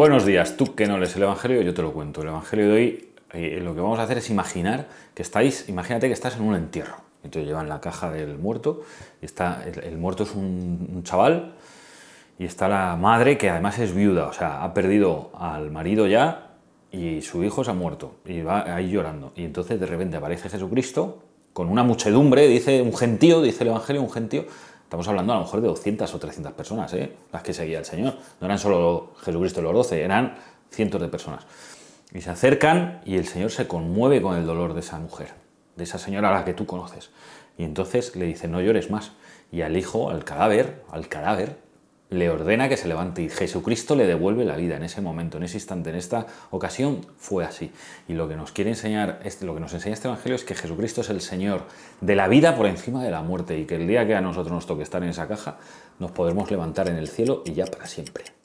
Buenos días, tú que no lees el Evangelio, yo te lo cuento. El Evangelio de hoy, eh, lo que vamos a hacer es imaginar que estáis, imagínate que estás en un entierro. Entonces llevan la caja del muerto, está, el, muerto es un, un, chaval, y está la madre que además es viuda, o sea, ha perdido al marido ya y su hijo se ha muerto, y va ahí llorando. Y entonces de repente aparece Jesucristo con una muchedumbre, dice un gentío, dice el Evangelio, un gentío, Estamos hablando a lo mejor de 200 o 300 personas, ¿eh? las que seguía el Señor. No eran solo Jesucristo y los doce, eran cientos de personas. Y se acercan y el Señor se conmueve con el dolor de esa mujer, de esa señora a la que tú conoces. Y entonces le dice, no llores más. Y al hijo, al cadáver, al cadáver, le ordena que se levante y Jesucristo le devuelve la vida en ese momento, en ese instante, en esta ocasión fue así. Y lo que nos quiere enseñar, lo que nos enseña este evangelio es que Jesucristo es el Señor de la vida por encima de la muerte y que el día que a nosotros nos toque estar en esa caja, nos podremos levantar en el cielo y ya para siempre.